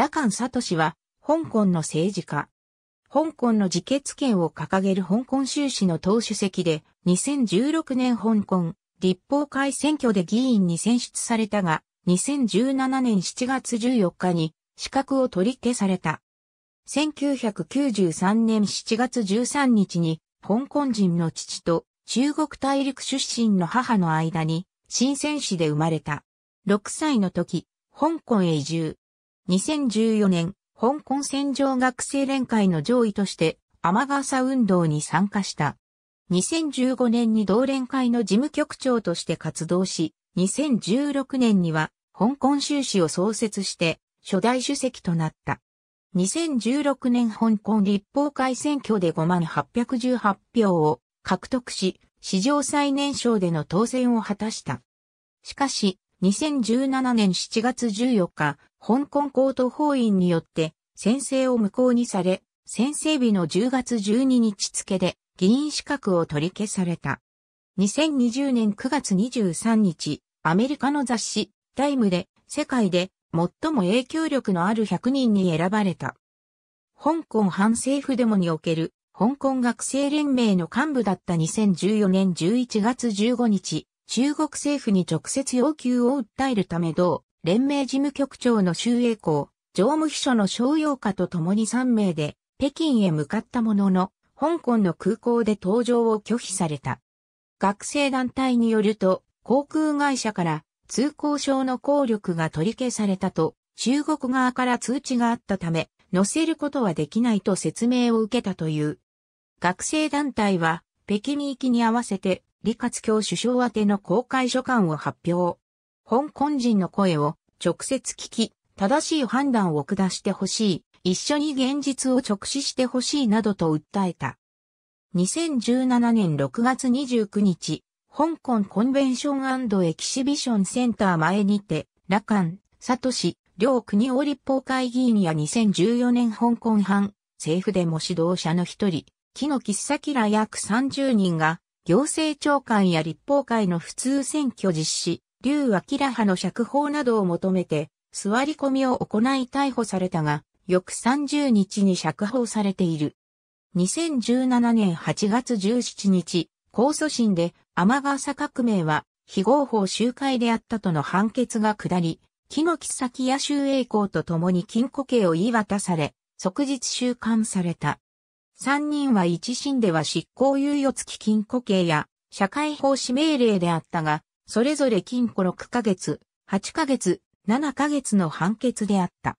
羅漢聡は、香港の政治家。香港の自決権を掲げる香港州市の党主席で、2016年香港立法会選挙で議員に選出されたが、2017年7月14日に資格を取り消された。1993年7月13日に、香港人の父と中国大陸出身の母の間に、新選市で生まれた。6歳の時、香港へ移住。2014年、香港戦場学生連会の上位として、天傘運動に参加した。2015年に同連会の事務局長として活動し、2016年には、香港収支を創設して、初代主席となった。2016年香港立法会選挙で5818票を獲得し、史上最年少での当選を果たした。しかし、2017年7月14日、香港高等法院によって宣誓を無効にされ、宣誓日の10月12日付で議員資格を取り消された。2020年9月23日、アメリカの雑誌、タイムで世界で最も影響力のある100人に選ばれた。香港反政府デモにおける香港学生連盟の幹部だった2014年11月15日、中国政府に直接要求を訴えるため同、連盟事務局長の周栄光、常務秘書の商用家と共に3名で、北京へ向かったものの、香港の空港で搭乗を拒否された。学生団体によると、航空会社から通行証の効力が取り消されたと、中国側から通知があったため、乗せることはできないと説明を受けたという。学生団体は、北京行きに合わせて李克強首相宛ての公開書簡を発表。香港人の声を直接聞き、正しい判断を下してほしい、一緒に現実を直視してほしいなどと訴えた。2017年6月29日、香港コンベンションエキシビションセンター前にて、羅漢、氏、両国王立法会議員や2014年香港藩、政府でも指導者の一人、木の喫茶らラ約30人が、行政長官や立法会の普通選挙実施、劉明派の釈放などを求めて、座り込みを行い逮捕されたが、翌30日に釈放されている。2017年8月17日、控訴審で、天笠革命は、非合法集会であったとの判決が下り、木の木先や周栄光と共に禁庫刑を言い渡され、即日収監された。三人は一審では執行猶予付き禁錮刑や社会奉仕命令であったが、それぞれ禁錮6ヶ月、8ヶ月、7ヶ月の判決であった。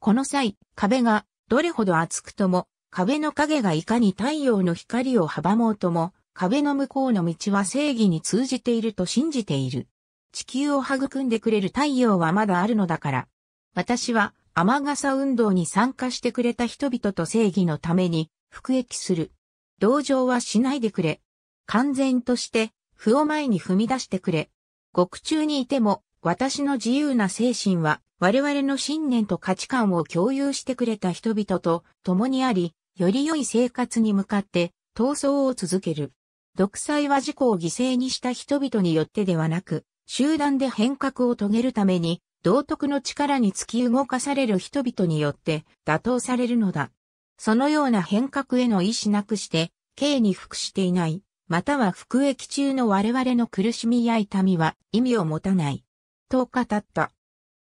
この際、壁がどれほど厚くとも、壁の影がいかに太陽の光を阻もうとも、壁の向こうの道は正義に通じていると信じている。地球を育んでくれる太陽はまだあるのだから。私は雨傘運動に参加してくれた人々と正義のために服役する。同情はしないでくれ。完全として、不を前に踏み出してくれ。獄中にいても、私の自由な精神は、我々の信念と価値観を共有してくれた人々と共にあり、より良い生活に向かって、闘争を続ける。独裁は自己を犠牲にした人々によってではなく、集団で変革を遂げるために道徳の力に突き動かされる人々によって打倒されるのだ。そのような変革への意志なくして、刑に服していない、または服役中の我々の苦しみや痛みは意味を持たない。と語った。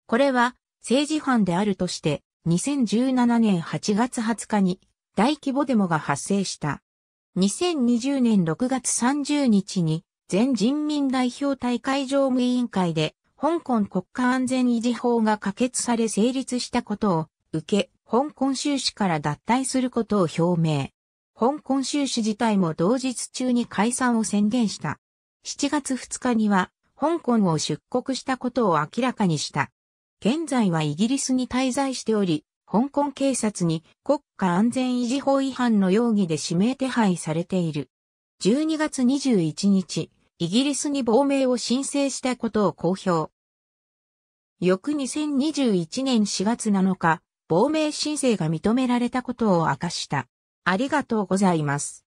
これは政治犯であるとして、2017年8月20日に大規模デモが発生した。2020年6月30日に全人民代表大会常務委員会で香港国家安全維持法が可決され成立したことを受け、香港収支から脱退することを表明。香港収支自体も同日中に解散を宣言した。7月2日には、香港を出国したことを明らかにした。現在はイギリスに滞在しており、香港警察に国家安全維持法違反の容疑で指名手配されている。12月21日、イギリスに亡命を申請したことを公表。翌2021年4月7日、亡命申請が認められたことを明かした。ありがとうございます。